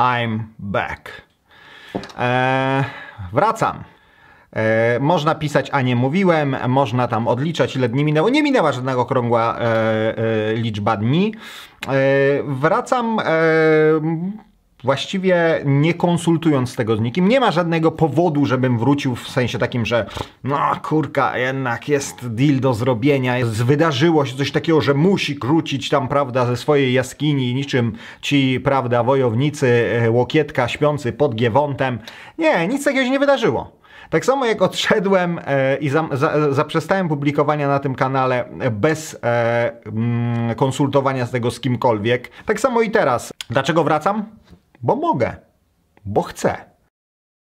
I'm back. Eee, wracam. E, można pisać, a nie mówiłem, można tam odliczać, ile dni minęło. Nie minęła żadnego okrągła e, e, liczba dni. E, wracam e, właściwie nie konsultując tego z nikim. Nie ma żadnego powodu, żebym wrócił w sensie takim, że no kurka, jednak jest deal do zrobienia, jest, wydarzyło się coś takiego, że musi krócić tam, prawda, ze swojej jaskini niczym ci, prawda, wojownicy e, Łokietka śpiący pod Giewontem. Nie, nic takiego się nie wydarzyło. Tak samo jak odszedłem e, i za, za, zaprzestałem publikowania na tym kanale bez e, mm, konsultowania z tego z kimkolwiek, tak samo i teraz. Dlaczego wracam? bo mogę, bo chcę.